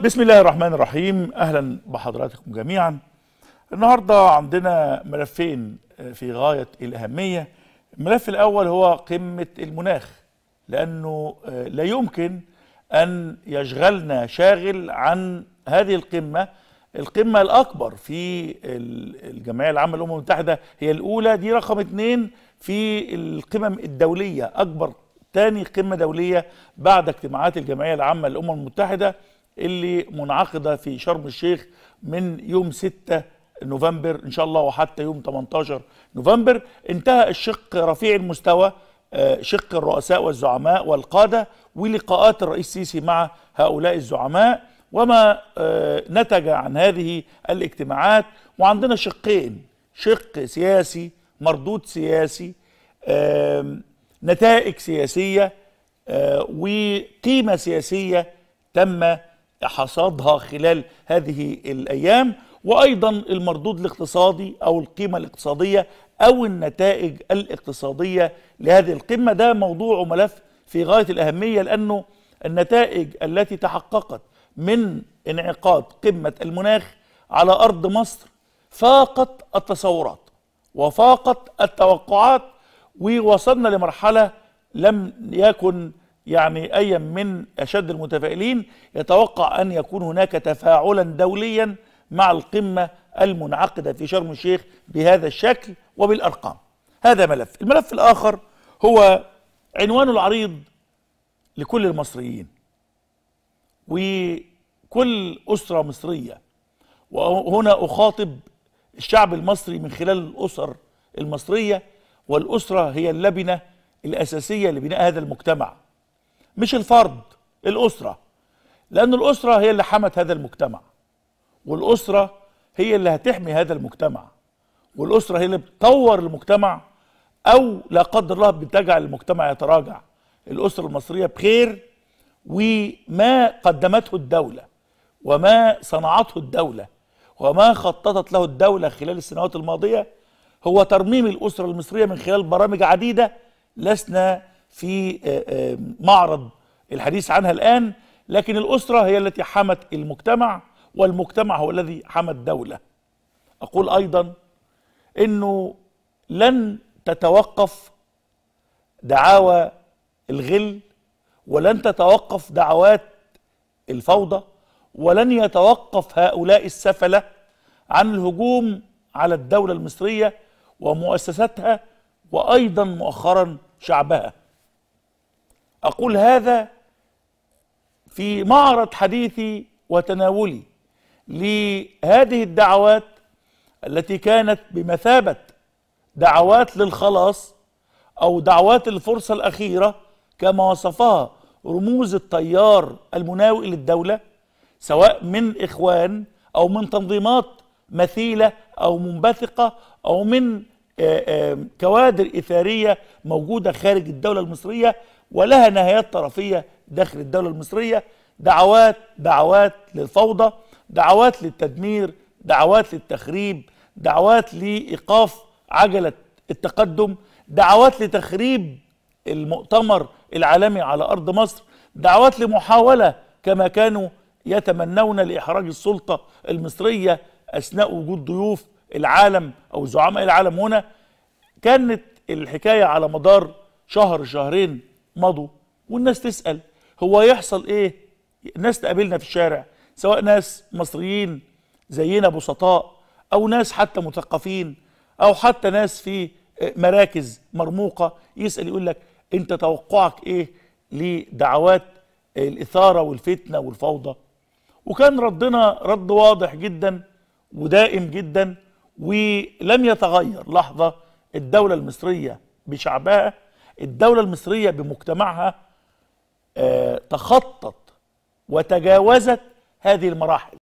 بسم الله الرحمن الرحيم اهلا بحضراتكم جميعا النهارده عندنا ملفين آه، في غايه الاهميه الملف الاول هو قمه المناخ لانه آه، لا يمكن ان يشغلنا شاغل عن هذه القمه القمه الاكبر في الجمعيه العامه للامم المتحده هي الاولى دي رقم اثنين في القمم الدوليه اكبر تاني قمه دوليه بعد اجتماعات الجمعيه العامه للامم المتحده اللي منعقده في شرم الشيخ من يوم 6 نوفمبر ان شاء الله وحتى يوم 18 نوفمبر انتهى الشق رفيع المستوى آه، شق الرؤساء والزعماء والقاده ولقاءات الرئيس السيسي مع هؤلاء الزعماء وما آه، نتج عن هذه الاجتماعات وعندنا شقين شق سياسي مردود سياسي نتائج سياسيه آه، وقيمه سياسيه تم حصادها خلال هذه الأيام وأيضا المردود الاقتصادي أو القيمة الاقتصادية أو النتائج الاقتصادية لهذه القمة ده موضوع وملف في غاية الأهمية لأنه النتائج التي تحققت من انعقاد قمة المناخ على أرض مصر فاقت التصورات وفاقت التوقعات ووصلنا لمرحلة لم يكن يعني أي من أشد المتفائلين يتوقع أن يكون هناك تفاعلا دوليا مع القمة المنعقدة في شرم الشيخ بهذا الشكل وبالأرقام هذا ملف الملف الآخر هو عنوان العريض لكل المصريين وكل أسرة مصرية وهنا أخاطب الشعب المصري من خلال الأسر المصرية والأسرة هي اللبنة الأساسية لبناء هذا المجتمع مش الفرد الأسرة لأن الأسرة هي اللي حمت هذا المجتمع والأسرة هي اللي هتحمي هذا المجتمع والأسرة هي اللي بتطور المجتمع أو لا قدر الله بتجعل المجتمع يتراجع الأسرة المصرية بخير وما قدمته الدولة وما صنعته الدولة وما خططت له الدولة خلال السنوات الماضية هو ترميم الأسرة المصرية من خلال برامج عديدة لسنا في آه، آه، معرض الحديث عنها الآن لكن الأسرة هي التي حمت المجتمع والمجتمع هو الذي حمى الدولة أقول أيضا أنه لن تتوقف دعاوى الغل ولن تتوقف دعوات الفوضى ولن يتوقف هؤلاء السفلة عن الهجوم على الدولة المصرية ومؤسساتها وأيضا مؤخرا شعبها أقول هذا في معرض حديثي وتناولي لهذه الدعوات التي كانت بمثابة دعوات للخلاص أو دعوات الفرصة الأخيرة كما وصفها رموز التيار المناوئ للدولة سواء من إخوان أو من تنظيمات مثيلة أو منبثقة أو من آه، آه، كوادر إثارية موجودة خارج الدولة المصرية ولها نهايات طرفية داخل الدولة المصرية دعوات دعوات للفوضى دعوات للتدمير دعوات للتخريب دعوات لإيقاف عجلة التقدم دعوات لتخريب المؤتمر العالمي على أرض مصر دعوات لمحاولة كما كانوا يتمنون لإحراج السلطة المصرية أثناء وجود ضيوف العالم او زعماء العالم هنا كانت الحكايه على مدار شهر شهرين مضوا والناس تسال هو يحصل ايه الناس تقابلنا في الشارع سواء ناس مصريين زينا بسطاء او ناس حتى مثقفين او حتى ناس في مراكز مرموقه يسال يقول لك انت توقعك ايه لدعوات الاثاره والفتنه والفوضى وكان ردنا رد واضح جدا ودائم جدا ولم يتغير لحظة الدولة المصرية بشعبها الدولة المصرية بمجتمعها آه، تخطت وتجاوزت هذه المراحل